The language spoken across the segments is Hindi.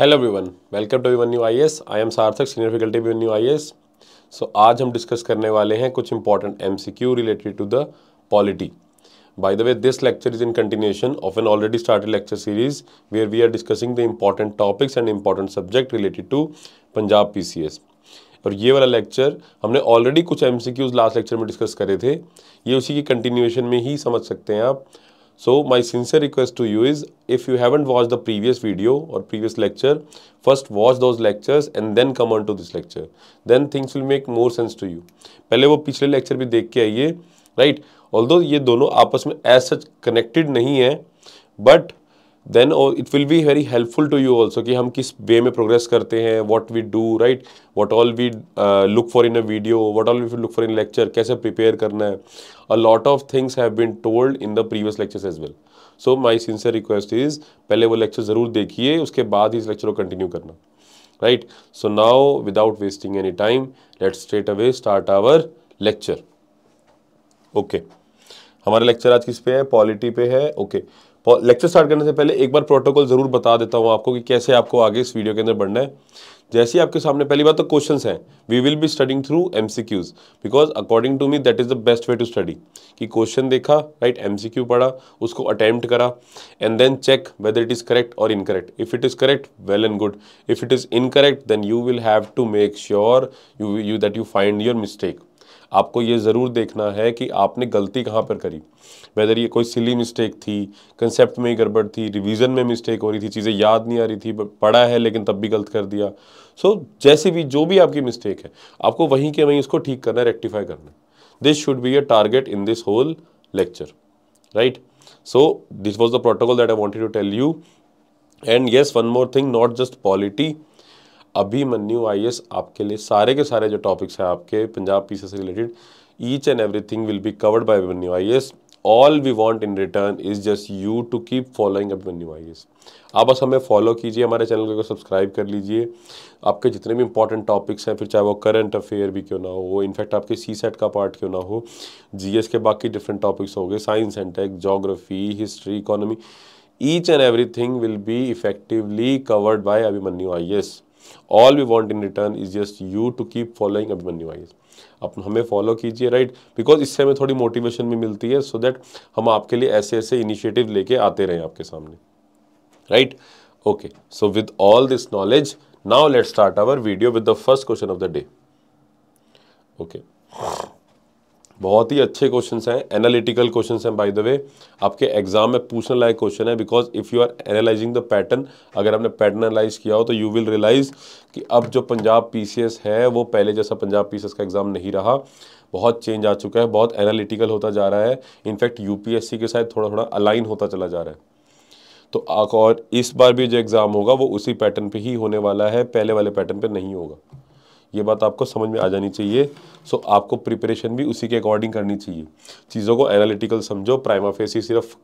Hello everyone welcome to one you I S I am Sarthak senior faculty one I S so आज हम डिस्कस करने वाले हैं कुछ important M C Q related to the polity by the way this lecture is in continuation of an already started lecture series where we are discussing the important topics and important subject related to Punjab P C S और ये वाला लेक्चर हमने ऑलरेडी कुछ M C Qs last lecture में डिस्कस करे थे ये उसी की कंटिन्यूएशन में ही समझ सकते हैं आप So my sincere request to you is if you haven't watched the previous video or previous lecture, first watch those lectures and then come on to this lecture. Then things will make more sense to you. पहले वो पिछले lecture भी देख के आइए राइट ऑल ये दोनों आपस में एज सच कनेक्टेड नहीं है but then it will be very helpful to you also कि हम किस वे में प्रोग्रेस करते हैं what we do right what all we look for in a video what all we look for in lecture कैसे प्रिपेयर करना है a lot of things have been told in the previous lectures as well so my sincere request is पहले वो लेक्चर ज़रूर देखिए उसके बाद ही इस लेक्चर को कंटिन्यू करना right so now without wasting any time let straight away start our lecture okay हमारा लेक्चर आज किस पे है पॉलिटी पे है ओके okay. लेक्चर स्टार्ट करने से पहले एक बार प्रोटोकॉल ज़रूर बता देता हूँ आपको कि कैसे आपको आगे इस वीडियो के अंदर बढ़ना है जैसे ही आपके सामने पहली बात तो क्वेश्चंस हैं we will be studying through MCQs because according to me that is the best way to study कि क्वेश्चन देखा राइट एमसीक्यू पढ़ा उसको अटैम्प्ट करा and then check whether it is correct और incorrect if it is correct well and good if it is incorrect then you will have to make sure you you that you find your mistake आपको ये ज़रूर देखना है कि आपने गलती कहाँ पर करी वेदर ये कोई सिली मिस्टेक थी कंसेप्ट में ही गड़बड़ थी रिवीजन में मिस्टेक हो रही थी चीज़ें याद नहीं आ रही थी पढ़ा है लेकिन तब भी गलत कर दिया सो so, जैसे भी जो भी आपकी मिस्टेक है आपको वहीं के वहीं उसको ठीक करना है रेक्टिफाई करना this should be a target in this whole lecture right so this was the protocol that I wanted to tell you and yes one more thing not just polity मन्यू आई आपके लिए सारे के सारे जो टॉपिक्स हैं आपके पंजाब पी से related each and everything will be covered by Abhimanyu I all we want in return is just you to keep following Abhimanyu आई आप बस हमें फॉलो कीजिए हमारे चैनल को सब्सक्राइब कर लीजिए आपके जितने भी इंपॉर्टेंट टॉपिक्स हैं फिर चाहे वो करंट अफेयर भी क्यों ना हो इनफैक्ट आपके सी सेट का पार्ट क्यों ना हो एस के बाकी डिफरेंट टॉपिक्स हो गए science and tech geography history economy each and everything will be effectively covered by Abhimanyu I S all we want in return is just you to keep following Abhimanyu IAS आप हमें फॉलो कीजिए राइट बिकॉज इससे हमें थोड़ी मोटिवेशन भी मिलती है सो so दैट हम आपके लिए ऐसे ऐसे इनिशिएटिव लेके आते रहें आपके सामने right okay so with all this knowledge now let start our video with the first question of the day okay बहुत ही अच्छे क्वेश्चंस हैं एनालिटिकल क्वेश्चंस हैं बाय द वे आपके एग्जाम में पूछने लायक क्वेश्चन है because if you are analysing the pattern अगर आपने पैटर्न एनालाइज किया हो तो यू विल रियलाइज़ कि अब जो पंजाब पीसीएस है वो पहले जैसा पंजाब पीसीएस का एग्ज़ाम नहीं रहा बहुत चेंज आ चुका है बहुत एनालिटिकल होता जा रहा है इनफैक्ट यू के साथ थोड़ा थोड़ा अलाइन होता चला जा रहा है तो और इस बार भी जो एग्ज़ाम होगा वो उसी पैटर्न पे ही होने वाला है पहले वाले पैटर्न पे नहीं होगा ये बात आपको समझ में आ जानी चाहिए सो आपको प्रिपरेशन भी उसी के अकॉर्डिंग करनी चाहिए चीज़ों को एनालिटिकल समझो प्राइमा फेसी सिर्फ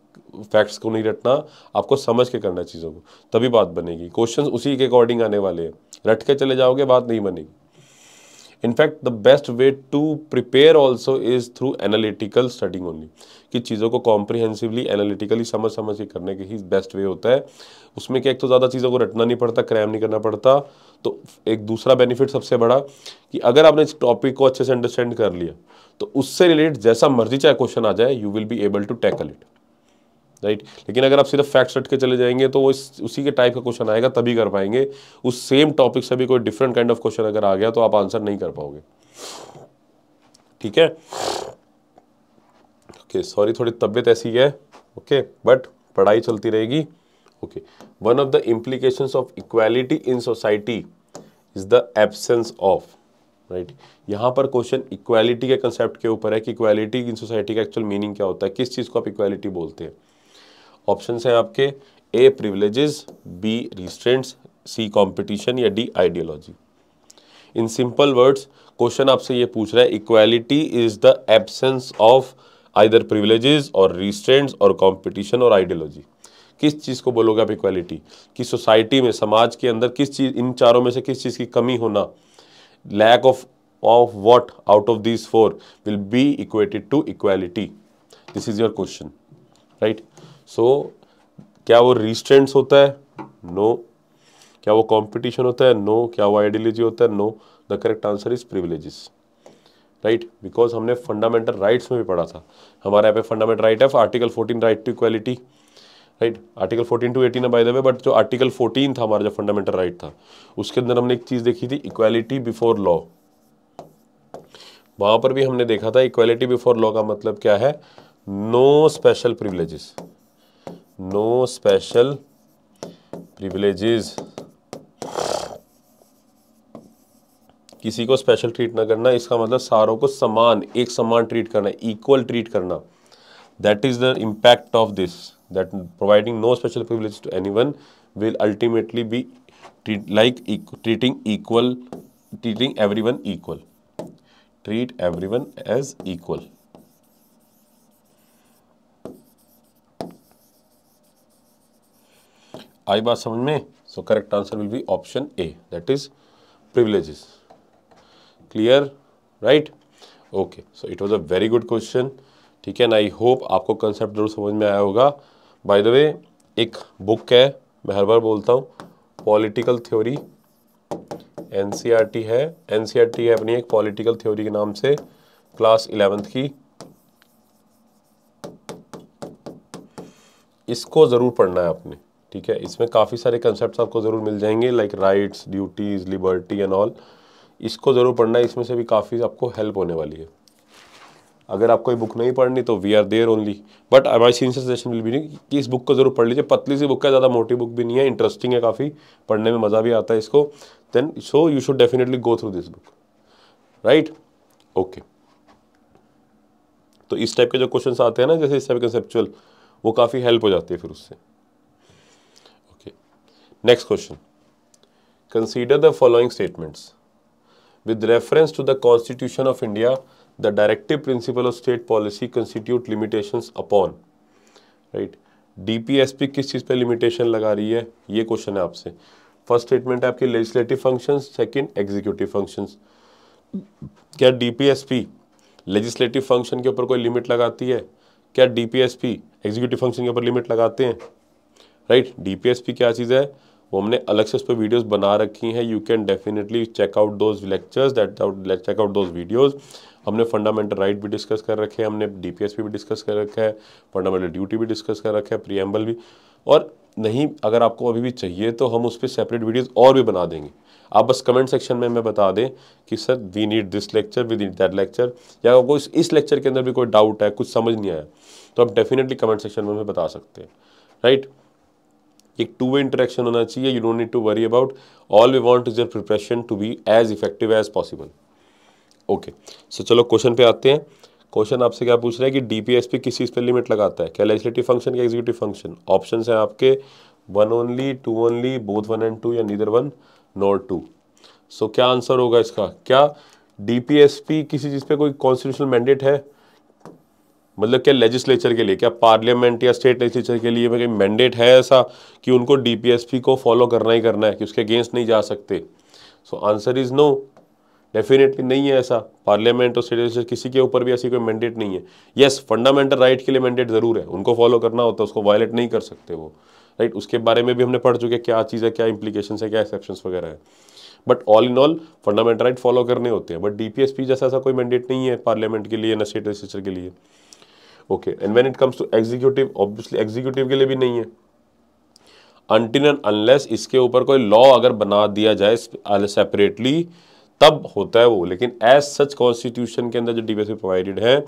फैक्ट्स को नहीं रटना आपको समझ के करना चीज़ों को तभी बात बनेगी क्वेश्चन उसी के अकॉर्डिंग आने वाले हैं रट के चले जाओगे बात नहीं बनेगी in fact the best way to prepare also is through analytical studying only कि चीज़ों को कॉम्प्रिहेंसिवली एनालिटिकली समझ समझ के करने के ही बेस्ट वे होता है उसमें क्या एक तो ज़्यादा चीज़ों को रटना नहीं पड़ता क्रैम नहीं करना पड़ता तो एक दूसरा बेनिफिट सबसे बड़ा कि अगर आपने इस टॉपिक को अच्छे से अंडरस्टैंड कर लिया तो उससे रिलेटेड जैसा मर्जी चाहे क्वेश्चन आ जाए you will be able to tackle it right लेकिन अगर आप सिर्फ फैक्ट रट के चले जाएंगे तो वो इस उसी के टाइप का क्वेश्चन आएगा तभी कर पाएंगे उस सेम टॉपिक से भी कोई डिफरेंट काइंड ऑफ क्वेश्चन अगर आ गया तो आप आंसर नहीं कर पाओगे ठीक है ओके सॉरी थोड़ी तबीयत ऐसी है ओके बट पढ़ाई चलती रहेगी okay one of the implication of equality in society is the absence of right यहाँ पर क्वेश्चन इक्वालिटी के कंसेप्ट के ऊपर है कि इक्वालिटी इन सोसाइटी का एक्चुअल मीनिंग क्या होता है किस चीज़ को आप इक्वालिटी बोलते हैं ऑप्शन हैं आपके A privileges B restraints C competition या D ideology in simple words question आपसे ये पूछ रहा है equality is the absence of either privileges और रिस्ट्रेंट्स और कंपटीशन और आइडियोलॉजी किस चीज़ को बोलोगे आप इक्वालिटी कि सोसाइटी में समाज के अंदर किस चीज़ इन चारों में से किस चीज़ की कमी होना lack of of what out of this four will be equated to equality this is your question right so so, क्या वो रिस्टेंट्स होता है नो no. क्या वो कंपटीशन होता है नो no. क्या वो आइडियोलॉजी होता है no the correct answer is privileges right because हमने फंडामेंटल राइट्स में भी पढ़ा था हमारे यहाँ पे फंडामेंटल राइट है article fourteen right to equality right article fourteen to eighteen by the way but जो आर्टिकल फोर्टीन था हमारा जो फंडामेंटल राइट था उसके अंदर हमने एक चीज़ देखी थी इक्वालिटी बिफोर लॉ वहां पर भी हमने देखा था इक्वालिटी बिफोर लॉ का मतलब क्या है no special privileges no special privileges किसी को स्पेशल ट्रीट ना करना इसका मतलब सारों को समान एक समान ट्रीट करना इक्वल ट्रीट करना that is the impact of this that providing no special privilege to anyone will ultimately be like treating equal treating everyone equal treat everyone as equal आई बात समझ में so correct answer will be option A that is privileges clear right okay so it was a very good question ठीक है ना आई होप आपको कंसेप्ट जरूर समझ में आया होगा बाय द वे एक बुक है मैं हर बार बोलता हूँ पॉलिटिकल थ्योरी एन है एन e है अपनी एक पॉलिटिकल थ्योरी के नाम से क्लास इलेवेंथ की इसको ज़रूर पढ़ना है आपने ठीक है इसमें काफ़ी सारे कंसेप्ट आपको ज़रूर मिल जाएंगे like rights duties liberty and all इसको ज़रूर पढ़ना है इसमें से भी काफ़ी आपको हेल्प होने वाली है अगर आपको ये बुक नहीं पढ़नी तो we are there only but हमारी सीनियर सजेशन विल भी नहीं कि इस बुक को ज़रूर पढ़ लीजिए पतली सी बुक है ज़्यादा मोटी बुक भी नहीं है इंटरेस्टिंग है काफ़ी पढ़ने में मज़ा भी आता है इसको then so you should definitely go through this book right okay तो इस टाइप के जो क्वेश्चन आते हैं ना जैसे इस टाइप कंसेप्चुअल वो काफ़ी हेल्प हो जाती है फिर उससे next question consider the following statements with reference to the constitution of India the directive principle of state policy constitute limitation upon right D किस चीज़ पर लिमिटेशन लगा रही है ये क्वेश्चन है आपसे फर्स्ट स्टेटमेंट है आपके legislative functions, second executive function क्या डीपीएसपी लेजिस्लेटिव फंक्शन के ऊपर कोई लिमिट लगाती है क्या डीपीएसपी एग्जीक्यूटिव फंक्शन के ऊपर लिमिट लगाते हैं राइट right? डीपीएसपी क्या चीज़ है वो हमने अलग से उस पर वीडियोज़ बना रखी हैं you can definitely check out those lectures that check out those videos हमने फंडामेंटल राइट भी डिस्कस कर रखे हैं हमने डीपीएसपी भी डिस्कस कर रखा है फंडामेंटल ड्यूटी भी डिस्कस कर रखा है प्रियम्बल भी और नहीं अगर आपको अभी भी चाहिए तो हम उस पर सेपरेट वीडियोज़ और भी बना देंगे आप बस कमेंट सेक्शन में हमें बता दें कि sir we need this lecture we need that lecture या आपको इस इस लेक्चर के अंदर भी कोई डाउट है कुछ समझ नहीं आया तो आप डेफिनेटली कमेंट सेक्शन में हमें बता सकते हैं राइट right? एक टू वे इंटरेक्शन होना चाहिए you don't need to worry about all we want is preparation to be as effective as possible okay so चलो क्वेश्चन पे आते हैं क्वेश्चन आपसे क्या पूछ रहा है कि डीपीएसपी किस चीज़ पर लिमिट लगाता है क्या लेजिस्लेटिव फंक्शन या एग्जीक्यूटिव फंक्शन ऑप्शन है आपके one only two only both one and two या neither one not two so क्या आंसर होगा इसका क्या डीपीएसपी किसी चीज़ पे कोई कॉन्स्टिट्यूशनल मैंडेट है मतलब क्या लेजिस्लेचर के लिए क्या पार्लियामेंट या स्टेट लेजिस्लेचर के लिए कहीं मैंडेट है ऐसा कि उनको डीपीएसपी को फॉलो करना ही करना है कि उसके अगेंस्ट नहीं जा सकते so answer is no definitely नहीं है ऐसा पार्लियामेंट और स्टेट लेजिस्लेचर किसी के ऊपर भी ऐसी कोई मैंडेट नहीं है येस फंडामेंटल राइट के लिए मैंडेट ज़रूर है उनको फॉलो करना होता है उसको वायलेट नहीं कर सकते वो राइट right? उसके बारे में भी हमने पढ़ चुके क्या चीज़ है क्या इंप्लीकेशन है क्या एक्सेप्शन वगैरह है but all in all fundamental right follow करने होते हैं बट डी जैसा ऐसा कोई मैंडेट नहीं है पार्लियामेंट के लिए ना स्टेट लेजिस्लेचर के लिए okay and when it comes to executive obviously executive के लिए भी नहीं है अनटिल एंड अनलेस इसके ऊपर कोई लॉ अगर बना दिया जाए सेपरेटली तब होता है वो लेकिन एज सच कॉन्स्टिट्यूशन के अंदर जो डीबीएसपी प्रोवाइडेड है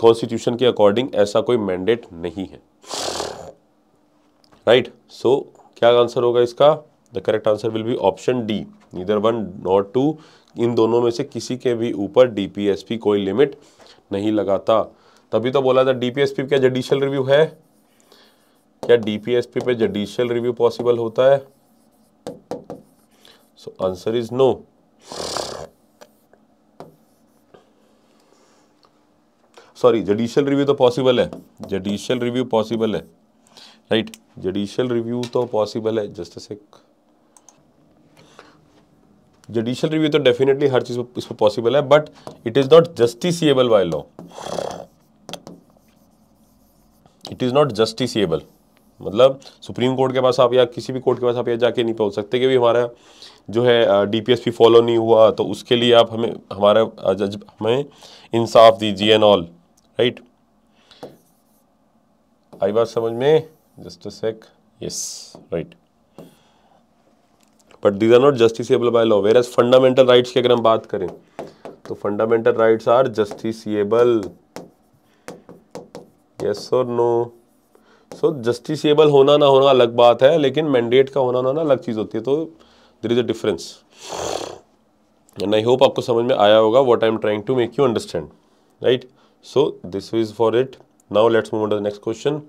कॉन्स्टिट्यूशन के अकॉर्डिंग ऐसा कोई मैंडेट नहीं है राइट right? सो so, क्या आंसर होगा इसका the correct answer will be option D neither one not two इन दोनों में से किसी के भी ऊपर डीपीएसपी कोई लिमिट नहीं लगाता तभी तो बोला था डीपीएसपी क्या जडिशियल रिव्यू है क्या डीपीएसपी पे जडिशियल रिव्यू पॉसिबल होता है so answer is no sorry judicial review तो पॉसिबल है जडिशियल रिव्यू पॉसिबल है राइट जडिशियल रिव्यू तो पॉसिबल है जस्ट सेक जडिशियल रिव्यू तो डेफिनेटली हर चीज़ इस पर पॉसिबल है but it is not justiciable by law it is not justiciable मतलब सुप्रीम कोर्ट के पास आप या किसी भी कोर्ट के पास आप या जाके नहीं पहुंच सकते कि भी हमारा जो है डीपीएसपी फॉलो नहीं हुआ तो उसके लिए आप हमें हमारा जज हमें इंसाफ दीजिए एंड ऑल राइट आई बात समझ में just sec yes right but these are not justiciable by law whereas fundamental rights की अगर हम बात करें तो fundamental rights are justiciable yes और नो सो जस्टिसबल होना ना होना अलग बात है लेकिन मैंडेट का होना ना ना अलग चीज़ होती है तो there is a difference and I hope आपको समझ में आया होगा what I am trying to make you understand right so this is for it now let's move the next question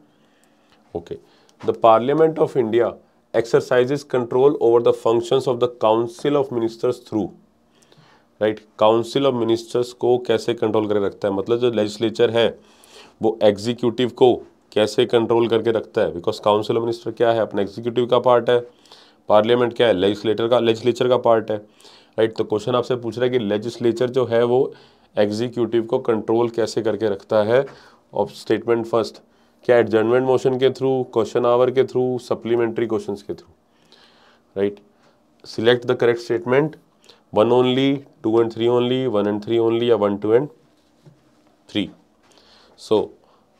okay the parliament of India of control over the over of the council of ministers through right council of ministers को कैसे कंट्रोल करके रखता है मतलब जो लेजिस्लेचर है वो एग्जीक्यूटिव को कैसे कंट्रोल करके रखता है बिकॉज काउंसिल ऑफ मिनिस्टर क्या है अपना एग्जीक्यूटिव का पार्ट है पार्लियामेंट क्या है लेजिस्लेटर का लेजिस्लेचर का पार्ट है राइट तो क्वेश्चन आपसे पूछ रहा है कि लेजिस्लेचर जो है वो एग्जीक्यूटिव को कंट्रोल कैसे करके रखता है ऑफ स्टेटमेंट फर्स्ट क्या एडजमेंट मोशन के थ्रू क्वेश्चन आवर के थ्रू सप्लीमेंट्री क्वेश्चंस के through right select the correct statement one only two and three only one and three only या one two and three so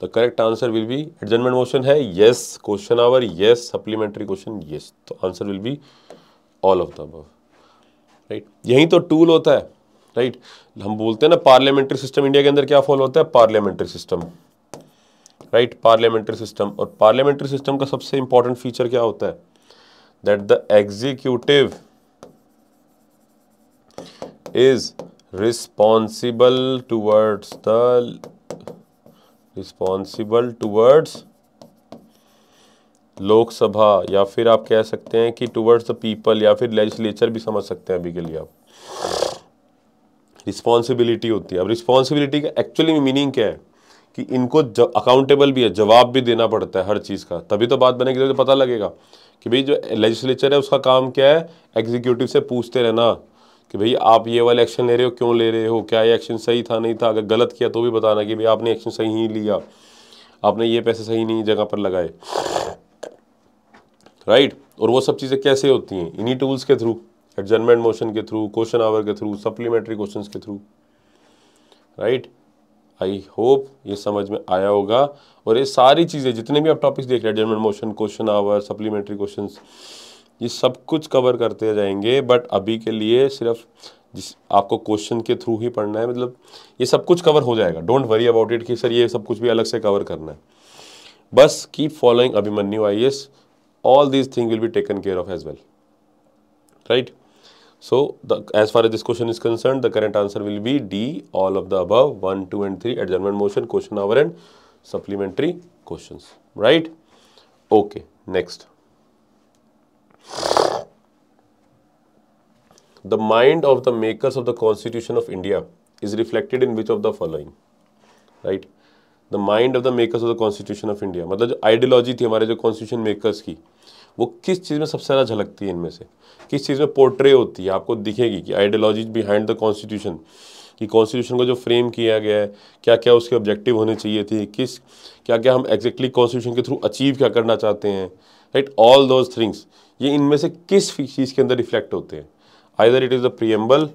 the correct answer will be adjournment motion है yes question hour yes supplementary question yes तो answer will be all of the above right यही तो टूल होता है राइट right? हम बोलते हैं ना पार्लियामेंट्री सिस्टम इंडिया के अंदर क्या फॉलो होता है parliamentary system right parliamentary system और पार्लियामेंट्री सिस्टम का सबसे इंपॉर्टेंट फीचर क्या होता है that the executive is responsible towards the responsible towards Lok Sabha या फिर आप कह सकते हैं कि टूवर्ड्स द पीपल या फिर लेजिस्लेचर भी समझ सकते हैं अभी के लिए आप रिस्पॉन्सिबिलिटी होती है अब रिस्पॉन्सिबिलिटी का एक्चुअली मीनिंग क्या है कि इनको अकाउंटेबल भी है जवाब भी देना पड़ता है हर चीज़ का तभी तो बात बनेगी तो पता लगेगा कि भाई जो लेजिस्लेचर है उसका काम क्या है एग्जीक्यूटिव से पूछते रहना कि भाई आप ये वाला एक्शन ले रहे हो क्यों ले रहे हो क्या ये एक्शन सही था नहीं था अगर गलत किया तो भी बताना कि भाई आपने एक्शन सही ही लिया आपने ये पैसे सही नहीं जगह पर लगाए राइट right? और वो सब चीज़ें कैसे होती हैं इन्हीं टूल्स के थ्रू एडजमेंट मोशन के थ्रू क्वेश्चन आवर के थ्रू सप्लीमेंट्री क्वेश्चन के थ्रू राइट आई होप ये समझ में आया होगा और ये सारी चीज़ें जितने भी आप टॉपिक्स देख रहे हैं adjournment motion question hour supplementary question ये सब कुछ कवर करते जाएंगे बट अभी के लिए सिर्फ जिस आपको क्वेश्चन के थ्रू ही पढ़ना है मतलब ये सब कुछ कवर हो जाएगा डोंट वरी अबाउट इट कि सर ये सब कुछ भी अलग से कवर करना है बस keep following Abhimanyu I S all this thing will be taken care of as well right so the as far as this question is concern the current answer will be D all of the above one two and three adjournment motion question hour and supplementary question right okay next the mind of the makers of the constitution of India is reflected in which of the following right the mind of the makers of the constitution of India मतलब जो आइडियोलॉजी थी हमारे जो कॉन्स्टिट्यूशन मेकर्स की वो किस चीज़ में सबसे ज़्यादा झलकती है इनमें से किस चीज़ में पोर्ट्रे होती है आपको दिखेगी कि आइडियोलॉजी बिहाइंड द कॉन्स्टिट्यूशन कि कॉन्स्टिट्यूशन को जो फ्रेम किया गया है क्या क्या उसके ऑब्जेक्टिव होने चाहिए थे किस क्या क्या हम एग्जैक्टली कॉन्स्टिट्यूशन के थ्रू अचीव क्या करना चाहते हैं राइट ऑल दोज थिंग्स ये इनमें से किस चीज़ के अंदर रिफ्लेक्ट होते हैं either it is the preamble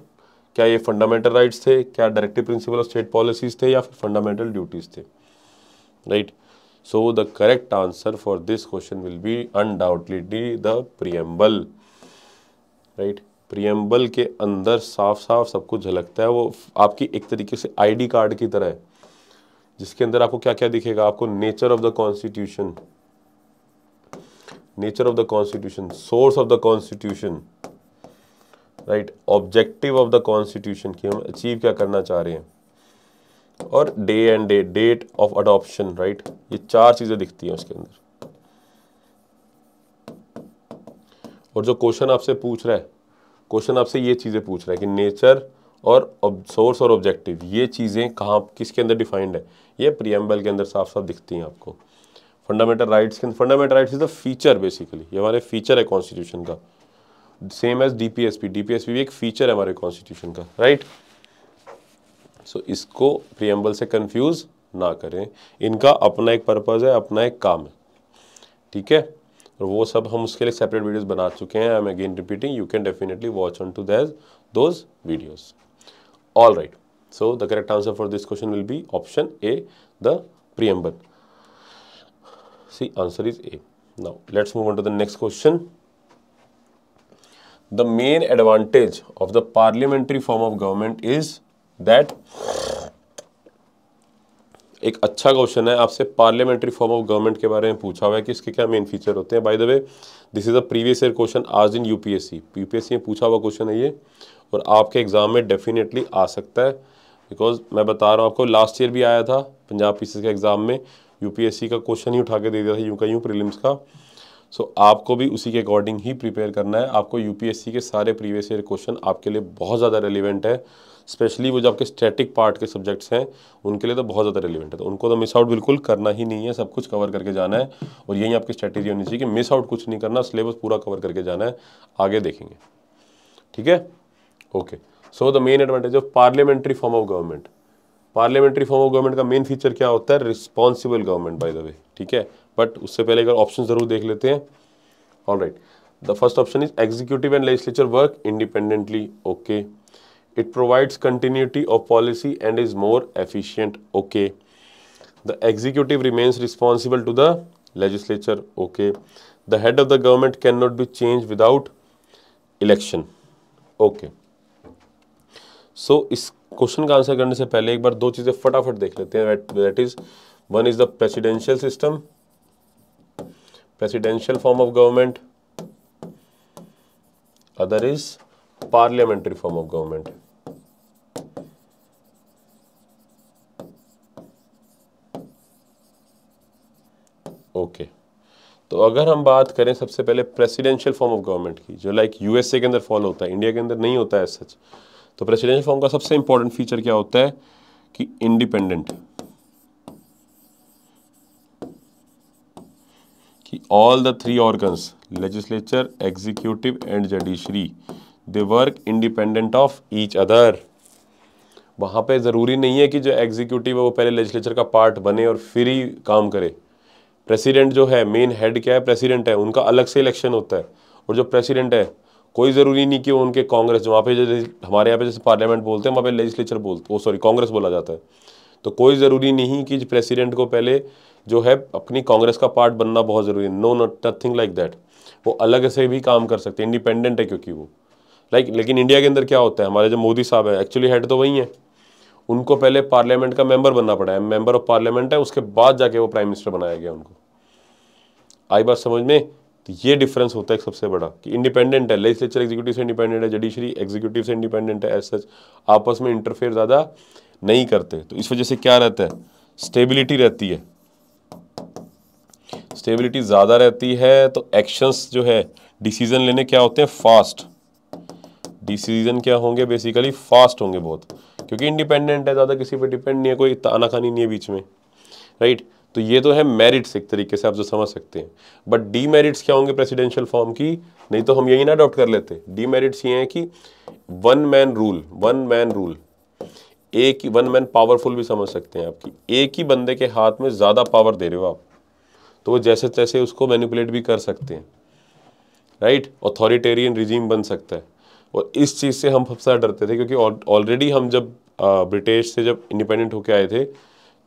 क्या ये फंडामेंटल राइट्स थे क्या directive principle of state policies थे या फिर फंडामेंटल ड्यूटीज़ थे right so the correct answer for this question will be undoubtedly the preamble right preamble के अंदर साफ साफ सब कुछ झलकता है वो आपकी एक तरीके से आईडी कार्ड की तरह है जिसके अंदर आपको क्या क्या दिखेगा आपको nature of the constitution nature of the constitution source of the constitution right objective of the constitution कि हम अचीव क्या करना चाह रहे हैं और day and day date of adoption right ये चार चीज़ें दिखती हैं उसके अंदर और जो क्वेश्चन आपसे पूछ रहा है क्वेश्चन आपसे ये चीज़ें पूछ रहा है कि नेचर और सोर्स और ऑब्जेक्टिव ये चीज़ें कहाँ किसके अंदर डिफाइंड है ये प्रियम्बल के अंदर साफ साफ दिखती हैं आपको फंडामेंटल राइट्स के fundamental rights is the feature basically ये हमारे फीचर है कॉन्स्टिट्यूशन का सेम एज डीपीएसपी डीपीएसपी भी एक फीचर है हमारे कॉन्स्टिट्यूशन का राइट सो so, इसको प्रियम्बल से कंफ्यूज ना करें इनका अपना एक पर्पज़ है अपना एक काम है ठीक है और वो सब हम उसके लिए सेपरेट वीडियोस बना चुके हैं I am again repeating you can definitely watch on to these those videos all right so the correct answer for this question will be option A the preamble See answer is A. Now let's move on to the next question. The main advantage of the parliamentary form of government is that एक अच्छा क्वेश्चन है आपसे पार्लियामेंट्री फॉर्म ऑफ गवर्नमेंट के बारे में पूछा हुआ है कि इसके क्या मेन फीचर होते हैं by the way this is a previous year question आज इन यूपीएससी यूपीएससी में पूछा हुआ क्वेश्चन है ये और आपके एग्जाम में डेफिनेटली आ सकता है बिकॉज मैं बता रहा हूँ आपको लास्ट ईयर भी आया था पंजाब पीसीएस के एग्ज़ाम में यूपीएससी का क्वेश्चन ही उठा के दे दिया था यूँ का यूँ प्रीलिम्स का सो so, आपको भी उसी के अकॉर्डिंग ही प्रिपेयर करना है आपको यूपीएससी के सारे प्रीवियस ईयर क्वेश्चन आपके लिए बहुत ज़्यादा रेलिवेंट है स्पेशली वो जो आपके स्टैटिक पार्ट के सब्जेक्ट्स हैं उनके लिए तो बहुत ज़्यादा रेलिवेंट है तो उनको तो मिस आउट बिल्कुल करना ही नहीं है सब कुछ कवर करके जाना है और यही आपकी स्ट्रैटेजी होनी चाहिए कि मिस आउट कुछ नहीं करना सिलेबस पूरा कवर करके जाना है आगे देखेंगे ठीक है okay so the main advantage of parliamentary form of government parliamentary form of government का मेन फीचर क्या होता है responsible government by the way ठीक है बट उससे पहले अगर ऑप्शन जरूर देख लेते हैं all right the first option is executive and legislature work independently okay it provides continuity of policy and is more efficient okay the executive remains responsible to the legislature okay the head of the government can not be change without election okay so so, इस क्वेश्चन का आंसर करने से पहले एक बार दो चीज़ें फटाफट देख लेते हैं that is one is the presidential system presidential form of government other is parliamentary form of government okay तो अगर हम बात करें सबसे पहले प्रेसिडेंशियल फॉर्म ऑफ गवर्नमेंट की जो लाइक like यूएसए के अंदर फॉलो होता है इंडिया के अंदर नहीं होता है सच तो प्रेसिडेंशियल फॉर्म का सबसे इंपॉर्टेंट फीचर क्या होता है कि इंडिपेंडेंट कि all the three organs legislature executive and judiciary they work independent of each other वहां पे ज़रूरी नहीं है कि जो एग्जीक्यूटिव है वो पहले लेजिस्लेचर का पार्ट बने और फिर ही काम करे प्रेसिडेंट जो है मेन हेड क्या है प्रेसिडेंट है उनका अलग से इलेक्शन होता है और जो प्रेसिडेंट है कोई ज़रूरी नहीं कि उनके कांग्रेस वहाँ पे जैसे हमारे यहाँ पे जैसे पार्लियामेंट बोलते हैं वहाँ पे लेजिस्लेचर बोलते वो सॉरी कांग्रेस बोला जाता है तो कोई ज़रूरी नहीं कि प्रेसिडेंट को पहले जो है अपनी कांग्रेस का पार्ट बनना बहुत ज़रूरी है no not nothing like that वो अलग से भी काम कर सकते हैं इंडिपेंडेंट है क्योंकि वो लाइक like, लेकिन इंडिया के अंदर क्या होता है हमारे जो मोदी साहब है एक्चुअली हेड तो वही है उनको पहले पार्लियामेंट का मेंबर बनना पड़ा है मेंबर ऑफ पार्लियामेंट है उसके बाद जाके वो प्राइम मिनिस्टर बनाया गया उनको आई बात समझ में तो ये डिफरेंस होता है सबसे बड़ा कि इंडिपेंडेंट है लेजिस्लेचर एग्जीक्यूटिव से इंडिपेंडेंट है जुडिशरी एग्जीक्यूटिव से इंडिपेंडेंट है एज सच आपस में इंटरफेयर ज़्यादा नहीं करते तो इस वजह से क्या रहता है स्टेबिलिटी रहती है स्टेबिलिटी ज़्यादा रहती है तो एक्शंस जो है डिसीजन लेने क्या होते हैं फास्ट डिसीजन क्या होंगे बेसिकली फास्ट होंगे बहुत क्योंकि इंडिपेंडेंट है ज़्यादा किसी पर डिपेंड नहीं है कोई तानाखानी नहीं है बीच में राइट right? तो ये तो है मेरिट्स एक तरीके से आप जो समझ सकते हैं बट डी मेरिट्स क्या होंगे प्रेसिडेंशियल फॉर्म की नहीं तो हम यही ना अडॉप्ट कर लेते डी मेरिट्स ये हैं कि one man rule one man rule एक ही वन मैन पावरफुल भी समझ सकते हैं आपकी एक ही बंदे के हाथ में ज़्यादा पावर दे रहे हो आप तो वो जैसे तैसे उसको मैनिपुलेट भी कर सकते हैं राइट ऑथोरिटेरियन रिजीम बन सकता है और इस चीज़ से हम सबसे डरते थे क्योंकि ऑलरेडी हम जब ब्रिटिश से जब इंडिपेंडेंट होके आए थे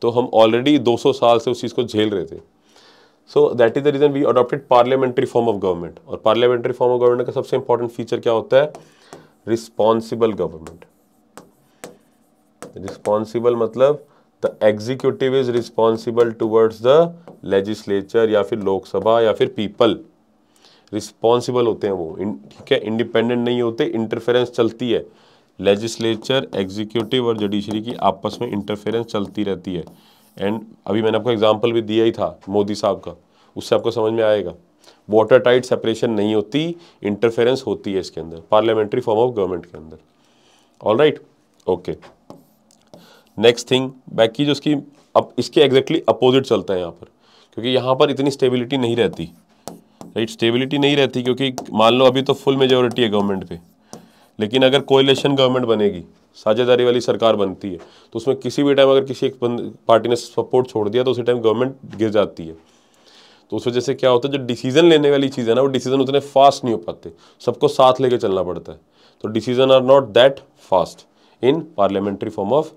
तो हम ऑलरेडी 200 साल से उस चीज़ को झेल रहे थे so that is the reason we adopted parliamentary form of government और पार्लियामेंट्री फॉर्म ऑफ गवर्नमेंट का सबसे इंपॉर्टेंट फीचर क्या होता है रिस्पॉन्सिबल गवर्नमेंट रिस्पॉन्सिबल मतलब the executive is responsible towards the legislature या फिर लोकसभा या फिर पीपल रिस्पॉन्सिबल होते हैं वो ठीक है इंडिपेंडेंट नहीं होते इंटरफेरेंस चलती है लेजिस्लेचर एग्जीक्यूटिव और जुडिशरी की आपस में इंटरफेरेंस चलती रहती है एंड अभी मैंने आपको एग्जाम्पल भी दिया ही था मोदी साहब का उससे आपको समझ में आएगा वाटर टाइट सेपरेशन नहीं होती इंटरफेरेंस होती है इसके अंदर पार्लियामेंट्री फॉर्म ऑफ गवर्नमेंट के अंदर all right okay next thing बाकी जो उसकी अब इसके एग्जैक्टली अपोजिट चलता है यहाँ पर क्योंकि यहाँ पर इतनी स्टेबिलिटी नहीं रहती राइट right? स्टेबिलिटी नहीं रहती क्योंकि मान लो अभी तो फुल मेजोरिटी है गवर्नमेंट पे लेकिन अगर कोयलेशन गवर्नमेंट बनेगी साझेदारी वाली सरकार बनती है तो उसमें किसी भी टाइम अगर किसी एक पार्टी ने सपोर्ट छोड़ दिया तो उसी टाइम गवर्नमेंट गिर जाती है तो उस वजह से क्या होता है जो डिसीजन लेने वाली चीज़ है ना वो डिसीजन उतने फास्ट नहीं हो पाते सबको साथ लेके चलना पड़ता है तो decision are not that fast in parliamentary form of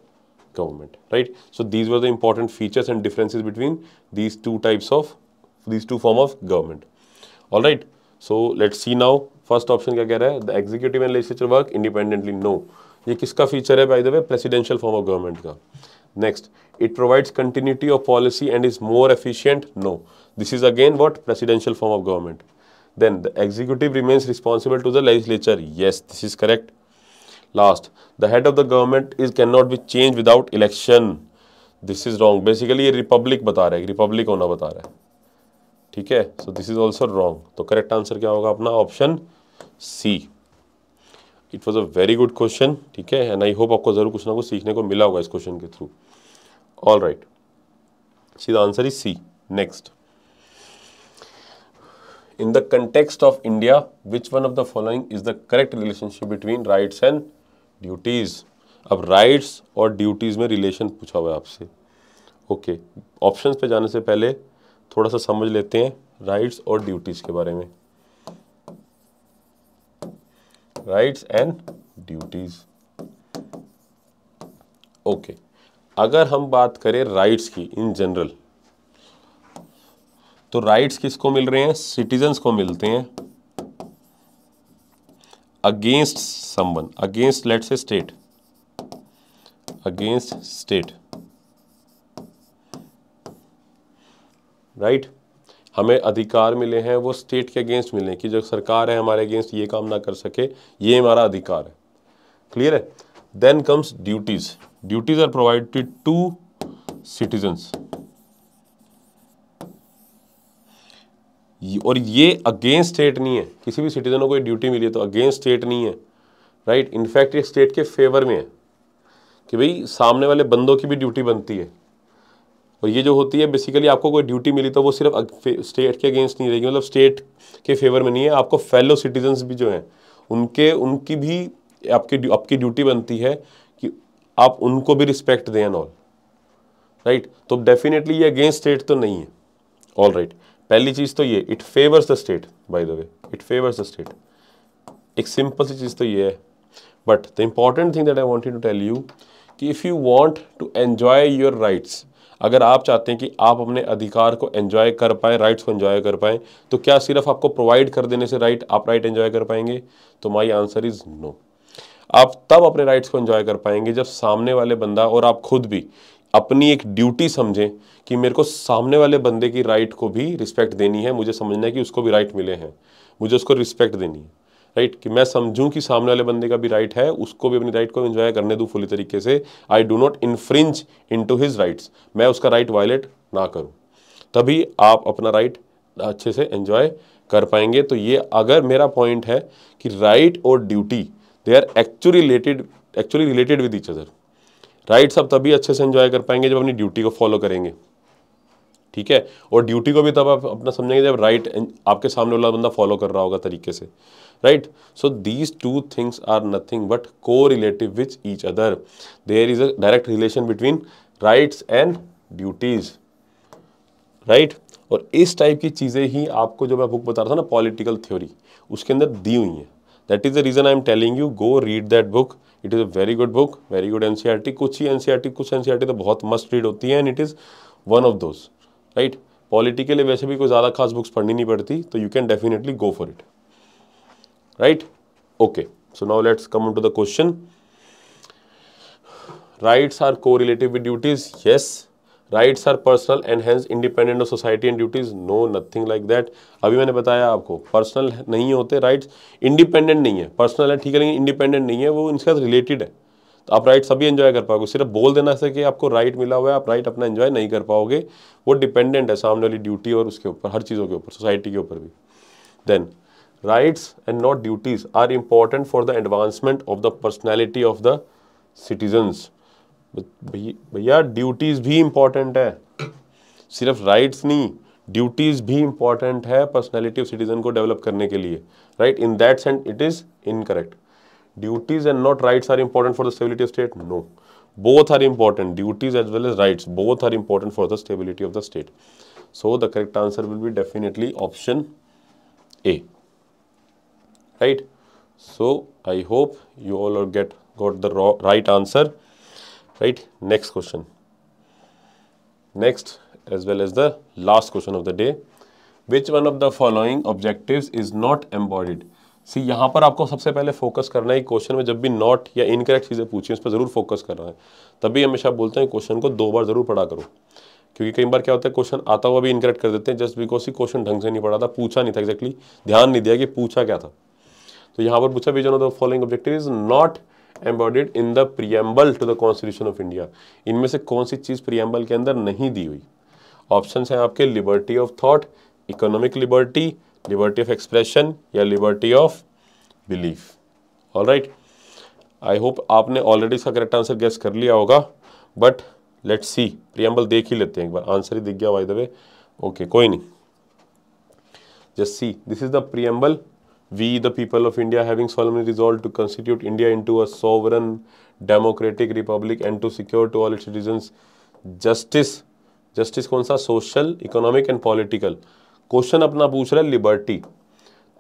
government right so these were the important features and differences between these two types of these two form of government all right so let see now first option क्या कह रहा है the executive and legislature work independently no ये किसका फीचर है by the way presidential form of government का next it provides continuity of policy and is more efficient no this is again what presidential form of government then the executive remains responsible to the legislature yes this is correct last the head of the government is can not be change without election this is wrong basically ये रिपब्लिक बता रहा है रिपब्लिक होना बता रहा है ठीक है so this is also wrong तो करेक्ट आंसर क्या होगा अपना option C it was a very good question ठीक है एंड आई होप आपको जरूर कुछ ना कुछ सीखने को मिला होगा इस क्वेश्चन के through all right C the answer is C next in the context of India which one of the following is the correct relationship between rights and duties अब राइट्स और ड्यूटीज में रिलेशन पूछा हुआ है आपसे ओके ऑप्शंस पे जाने से पहले थोड़ा सा समझ लेते हैं राइट्स और ड्यूटीज के बारे में राइट्स एंड ड्यूटीज ओके अगर हम बात करें राइट्स की इन जनरल तो राइट्स किसको मिल रहे हैं सिटीजन्स को मिलते हैं against someone against let say state against state right हमें अधिकार मिले हैं वो स्टेट के अगेंस्ट मिले कि जो सरकार है हमारे अगेंस्ट ये काम ना कर सके ये हमारा अधिकार है क्लियर है then comes duties duties are provided to citizens और ये अगेंस्ट स्टेट नहीं है किसी भी सिटीजन को ड्यूटी मिली है तो अगेंस्ट स्टेट नहीं है राइट इनफैक्ट ये स्टेट के फेवर में है कि भाई सामने वाले बंदों की भी ड्यूटी बनती है और ये जो होती है बेसिकली आपको कोई ड्यूटी मिली तो वो सिर्फ स्टेट के अगेंस्ट नहीं रहेगी मतलब स्टेट के फेवर में नहीं है आपको फेलो सिटीजन्स भी जो हैं उनके उनकी भी आपकी आपकी ड्यूटी बनती है कि आप उनको भी रिस्पेक्ट दें एंड ऑल राइट तो डेफिनेटली ये अगेंस्ट स्टेट तो नहीं है ऑल राइट right. पहली चीज़ तो ये it favours the state by the way it favours the state एक सिंपल सी चीज़ तो ये है but the important thing that I want to tell you कि if you want to enjoy your rights अगर आप चाहते हैं कि आप अपने अधिकार को एंजॉय कर पाएं राइट्स को एंजॉय कर पाएँ तो क्या सिर्फ आपको प्रोवाइड कर देने से राइट आप राइट एंजॉय कर पाएंगे तो माई आंसर इज़ नो आप तब अपने राइट्स को एंजॉय कर पाएंगे जब सामने वाले बंदा और आप खुद भी अपनी एक ड्यूटी समझें कि मेरे को सामने वाले बंदे की राइट को भी रिस्पेक्ट देनी है मुझे समझना है कि उसको भी राइट मिले हैं मुझे उसको रिस्पेक्ट देनी है राइट कि मैं समझूं कि सामने वाले बंदे का भी राइट है उसको भी अपनी राइट को एंजॉय करने दूँ फुली तरीके से I do not infringe into his rights मैं उसका राइट वायलेट ना करूँ तभी आप अपना राइट अच्छे से एंजॉय कर पाएंगे तो ये अगर मेरा पॉइंट है कि राइट और duty they are actually related actually related with each other rights आप तभी अच्छे से एंजॉय कर पाएंगे जब अपनी ड्यूटी को फॉलो करेंगे ठीक है और ड्यूटी को भी तब आप अपना समझेंगे जब राइट आपके सामने वाला बंदा फॉलो कर रहा होगा तरीके से right so these two things are nothing but correlative with each other there is a direct relation between rights and duties right और इस टाइप की चीज़ें ही आपको जो मैं बुक बता रहा था ना पॉलिटिकल थ्योरी उसके अंदर दी हुई हैं that is the reason I am telling you go read that book it is a very good book very good NCERT कुछ ही एनसीईआरटी e कुछ एनसीईआरटी e तो बहुत मस्ट रीड होती है and it is one of those right politically वैसे भी कोई ज़्यादा खास बुक्स पढ़नी नहीं पड़ती तो you can definitely go for it right okay so now let's come to the question rights are correlative with duties yes rights are personal and hence independent of society and duties no nothing like that अभी मैंने बताया आपको पर्सनल नहीं होते राइट्स इंडिपेंडेंट नहीं है पर्सनल है ठीक है लेकिन इंडिपेंडेंट नहीं है वो इनके साथ रिलेटेड है तो आप राइट सभी एंजॉय कर पाओगे सिर्फ बोल देना से कि आपको राइट मिला हुआ है आप राइट अपना एंजॉय नहीं कर पाओगे वो डिपेंडेंट है सामने वाली ड्यूटी और उसके ऊपर हर चीज़ों के ऊपर सोसाइटी के ऊपर भी then rights and not duties are important for the advancement of the personality of the citizens भैया ड्यूटीज़ भी इम्पॉर्टेंट है सिर्फ राइट्स नहीं ड्यूटीज़ भी इम्पॉर्टेंट है पर्सनैलिटी ऑफ सिटीजन को डेवलप करने के लिए right in that sense it is incorrect duties and not rights are important for the stability of state no both are important duties as well as rights both are important for the stability of the state so the correct answer will be definitely option a right so i hope you all are get got the right answer right next question next as well as the last question of the day which one of the following objectives is not embodied see यहाँ पर आपको सबसे पहले फोकस करना है क्वेश्चन में जब भी नॉट या इनकरेक्ट चीज़ें पूछी उस पर ज़रूर फोकस करना है तभी हमेशा बोलते हैं क्वेश्चन को दो बार ज़रूर पढ़ा करो क्योंकि कई बार क्या होता है क्वेश्चन आता हुआ भी इनकरेक्ट कर देते हैं जस्ट बिकॉज ही क्वेश्चन ढंग से नहीं पढ़ा था पूछा नहीं था एक्जैक्टली exactly, ध्यान नहीं दिया कि पूछा क्या था तो यहां पर पूछा which one of the following objective is not embodied in the preamble to the constitution of India इनमें से कौन सी चीज़ प्रियम्बल के अंदर नहीं दी हुई ऑप्शन है आपके liberty of thought economic liberty liberty of expression या liberty of belief all right I hope आपने ऑलरेडी इसका करेक्ट आंसर गेस कर लिया होगा बट लेट सी प्रियम्बल देख ही लेते हैं एक बार आंसर ही दिख गया वाई दबे ओके ओके कोई नहीं just see this is the preamble we the people of india having solemnly resolved to constitute india into a sovereign democratic republic and to secure to all its citizens justice justice कौन सा social economic and political question अपना पूछ रहा है लिबर्टी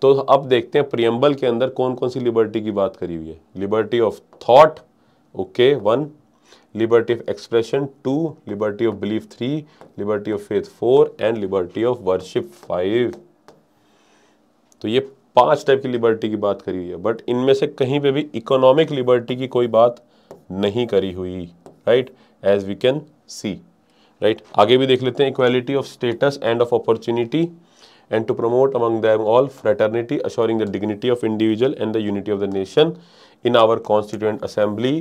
तो अब देखते हैं प्रियम्बल के अंदर कौन कौन सी लिबर्टी की बात करी हुई है liberty of thought okay one liberty of expression two liberty of belief three liberty of faith four and liberty of worship five तो ये पांच टाइप की लिबर्टी की बात करी हुई है बट इनमें से कहीं पे भी इकोनॉमिक लिबर्टी की कोई बात नहीं करी हुई right as we can see right आगे भी देख लेते हैं equality of status and of opportunity and to promote among them all fraternity assuring the dignity of individual and the unity of the nation in our constituent assembly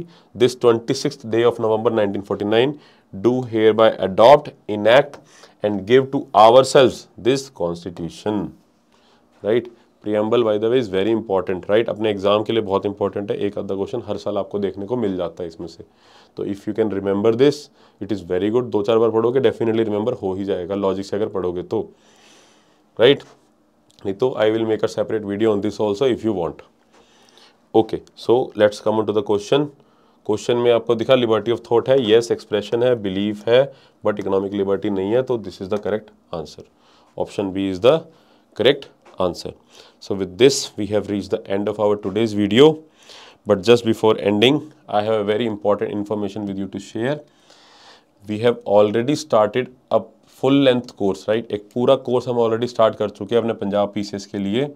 this twenty six day of November do hereby adopt enact and give to ourselves this constitution right preamble by the way is very important right अपने एग्जाम के लिए बहुत इंपॉर्टेंट है एक आधा क्वेश्चन हर साल आपको देखने को मिल जाता है इसमें से तो if you can remember this it is very good दो चार बार पढ़ोगे डेफिनेटली रिमेंबर हो ही जाएगा लॉजिक से अगर पढ़ोगे तो राइट नहीं तो I will make a separate video on this also if you want okay so let's come to the question question में आपको दिखा लिबर्टी ऑफ थॉट है येस एक्सप्रेशन है बिलीफ है बट इकोनॉमिक लिबर्टी नहीं है तो this is the correct answer option B is the correct answer. So with this, we have reached the end of our today's video. But just before ending, I have a very important information with you to share. We have already started a full length course right एक पूरा कोर्स हम ऑलरेडी स्टार्ट कर चुके हैं अपने पंजाब पीसीएस के लिए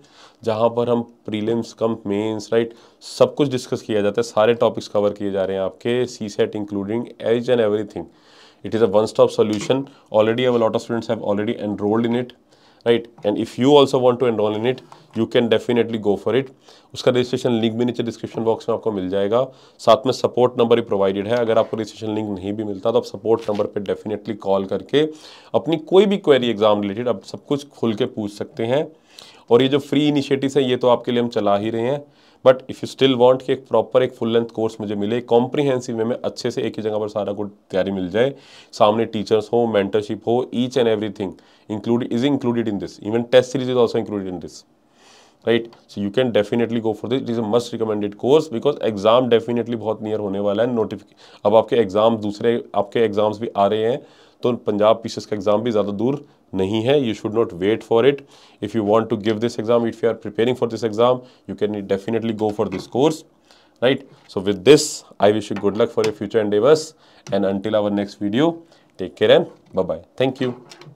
जहाँ पर हम प्रीलिम्स कम मेंस राइट सब कुछ डिस्कस किया जाता है सारे टॉपिक्स कवर किए जा रहे हैं आपके CSAT including H and everything it is a one stop solution already a lot of students have already enrolled in it right and if you also want to enroll in it you can definitely go for it उसका रजिस्ट्रेशन लिंक भी नीचे डिस्क्रिप्शन बॉक्स में आपको मिल जाएगा साथ में सपोर्ट नंबर भी प्रोवाइडेड है अगर आपको रजिस्ट्रेशन लिंक नहीं भी मिलता तो आप सपोर्ट नंबर पर डेफिनेटली कॉल करके अपनी कोई भी क्वेरी एग्जाम रिलेटेड आप सब कुछ खुल के पूछ सकते हैं और ये जो फ्री इनिशिएटिव है ये तो आपके लिए हम चला ही रहे हैं but if you still want कि एक प्रॉपर एक फुल लेंथ कोर्स मुझे मिले कॉम्प्रीहेंसिव में, में अच्छे से एक ही जगह पर सारा कुछ तैयारी मिल जाए सामने टीचर्स हो मेंटरशिप हो each and everything included is included in this even test series is also included in this right so you can definitely go for this it is a must recommended course because exam definitely बहुत नियर होने वाला है नोटिफिक अब आपके एग्जाम दूसरे आपके एग्जाम्स भी आ रहे हैं तो पंजाब पीसीएस का एग्जाम भी ज़्यादा दूर नहीं है you should not wait for it if you want to give this exam if you are preparing for this exam you can definitely go for this course right so with this i wish you good luck for your future endeavors and until our next video take care and bye bye thank you